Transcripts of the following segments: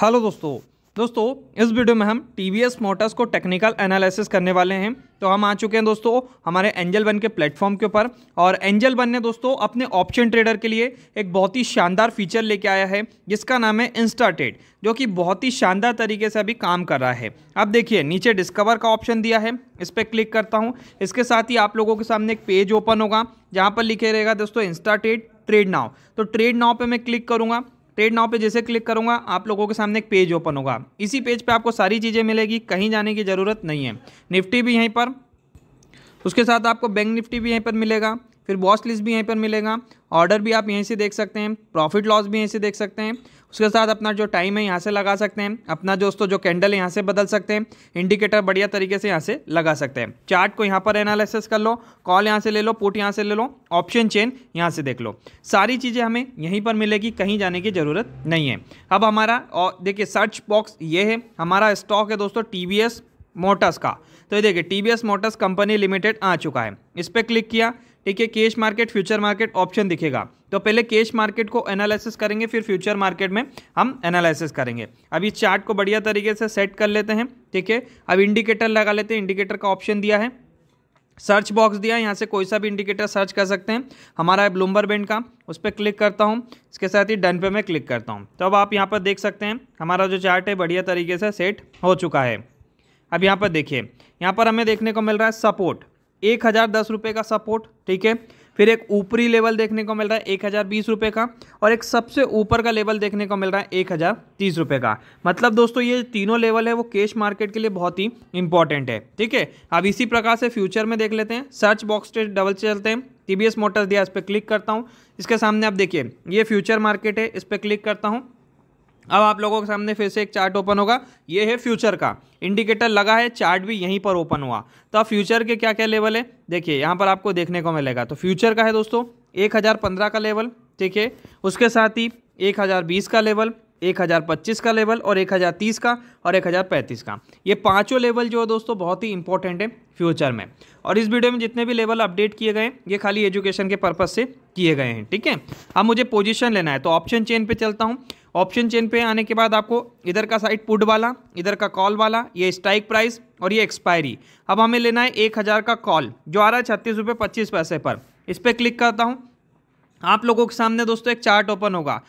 hello दोस्तों दोस्तों इस वीडियो में हम टी वी एस मोटर्स को टेक्निकल एनालिसिस करने वाले हैं तो हम आ चुके हैं दोस्तों हमारे एंजल वन के प्लेटफॉर्म के ऊपर और एंजल वन ने दोस्तों अपने ऑप्शन ट्रेडर के लिए एक बहुत ही शानदार फीचर लेके आया है जिसका नाम है इंस्टा ट्रेड जो कि बहुत ही शानदार तरीके से अभी काम कर रहा है अब देखिए नीचे डिस्कवर का ऑप्शन दिया है इस पर क्लिक करता हूँ इसके साथ ही आप लोगों के सामने एक पेज ओपन होगा जहाँ पर लिखे रहेगा दोस्तों इंस्टा ट्रेड ट्रेड नाव तो ट्रेड नाव पर मैं क्लिक करूँगा ट्रेड नाव पे जैसे क्लिक करूँगा आप लोगों के सामने एक पेज ओपन होगा इसी पेज पे आपको सारी चीज़ें मिलेगी कहीं जाने की ज़रूरत नहीं है निफ्टी भी यहीं पर उसके साथ आपको बैंक निफ्टी भी यहीं पर मिलेगा फिर वॉच लिस्ट भी यहीं पर मिलेगा ऑर्डर भी आप यहीं से देख सकते हैं प्रॉफिट लॉस भी यहीं से देख सकते हैं उसके साथ अपना जो टाइम है यहाँ से लगा सकते हैं अपना दोस्तों जो कैंडल है यहाँ से बदल सकते हैं इंडिकेटर बढ़िया तरीके से यहाँ से लगा सकते हैं चार्ट को यहाँ पर एनालिसिस कर लो कॉल यहाँ से ले लो पुट यहाँ से ले लो ऑप्शन चेन यहाँ से देख लो सारी चीज़ें हमें यहीं पर मिलेगी कहीं जाने की ज़रूरत नहीं है अब हमारा देखिए सर्च बॉक्स ये है हमारा स्टॉक है दोस्तों टी मोटर्स का तो ये देखिए टी मोटर्स कंपनी लिमिटेड आ चुका है इस पर क्लिक किया ठीक है cash market future market option दिखेगा तो पहले कैश मार्केट को एनालिसिस करेंगे फिर फ्यूचर मार्केट में हम एनालिसिस करेंगे अब इस चार्ट को बढ़िया तरीके से सेट कर लेते हैं ठीक है अब इंडिकेटर लगा लेते हैं इंडिकेटर का ऑप्शन दिया है सर्च बॉक्स दिया है यहाँ से कोई सा भी इंडिकेटर सर्च कर सकते हैं हमारा है ब्लूमबर बैंड का उस पर क्लिक करता हूँ इसके साथ ही डन पे मैं क्लिक करता हूँ तो अब आप यहाँ पर देख सकते हैं हमारा जो चार्ट है बढ़िया तरीके से सेट हो चुका है अब यहाँ पर देखिए यहाँ पर हमें देखने को मिल रहा है सपोर्ट एक हज़ार दस रुपये का सपोर्ट ठीक है फिर एक ऊपरी लेवल देखने को मिल रहा है एक हज़ार बीस रुपये का और एक सबसे ऊपर का लेवल देखने को मिल रहा है एक हज़ार तीस रुपये का मतलब दोस्तों ये तीनों लेवल है वो कैश मार्केट के लिए बहुत ही इंपॉर्टेंट है ठीक है अब इसी प्रकार से फ्यूचर में देख लेते हैं सर्च बॉक्स से डबल चलते हैं टी बी एस मोटर्स दिया इस पर क्लिक करता हूँ इसके सामने आप देखिए ये फ्यूचर मार्केट है इस पर क्लिक करता हूँ अब आप लोगों के सामने फिर से एक चार्ट ओपन होगा ये है फ्यूचर का इंडिकेटर लगा है चार्ट भी यहीं पर ओपन हुआ तो अब फ्यूचर के क्या क्या लेवल है देखिए यहाँ पर आपको देखने को मिलेगा तो फ्यूचर का है दोस्तों एक हज़ार पंद्रह का लेवल ठीक है उसके साथ ही एक हज़ार बीस का लेवल एक हज़ार पच्चीस का लेवल और एक हज़ार तीस का और एक हज़ार पैंतीस का ये पांचों लेवल जो है दोस्तों बहुत ही इंपॉर्टेंट है फ्यूचर में और इस वीडियो में जितने भी लेवल अपडेट किए गए हैं ये खाली एजुकेशन के पर्पज़ से किए गए हैं ठीक है अब मुझे पोजीशन लेना है तो ऑप्शन चेन पे चलता हूँ ऑप्शन चेन पे आने के बाद आपको इधर का साइड पुट वाला इधर का कॉल वाला ये स्ट्राइक प्राइस और ये एक्सपायरी अब हमें लेना है एक हज़ार का कॉल जो आ रहा है छत्तीस रुपये पच्चीस पैसे पर इस पर क्लिक करता हूँ आप लोगों के सामने दोस्तों एक चार्ट ओपन होगा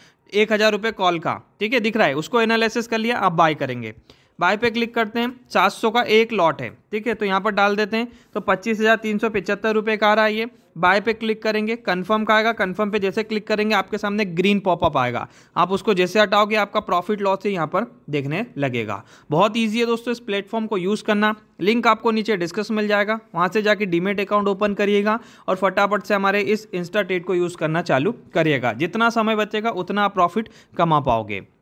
एक हज़ार रुपये कॉल का ठीक है दिख रहा है उसको एनालिसिस कर लिया आप बाय करेंगे बाय पे क्लिक करते हैं सात सौ का एक लॉट है ठीक है तो यहाँ पर डाल देते हैं तो पच्चीस हज़ार तीन सौ पचहत्तर रुपये का आ रहा है ये बाय पे क्लिक करेंगे कन्फर्म का आएगा कन्फर्म पे जैसे क्लिक करेंगे आपके सामने ग्रीन पॉपअप आएगा आप उसको जैसे हटाओगे आपका प्रॉफिट लॉस ही यहाँ पर देखने लगेगा बहुत ईजी है दोस्तों इस प्लेटफॉर्म को यूज़ करना लिंक आपको नीचे डिस्कस मिल जाएगा वहाँ से जाके डीमेट अकाउंट ओपन करिएगा और फटाफट से हमारे इस इंस्टा ट्रेड को यूज़ करना चालू करिएगा जितना समय बचेगा उतना प्रॉफिट कमा पाओगे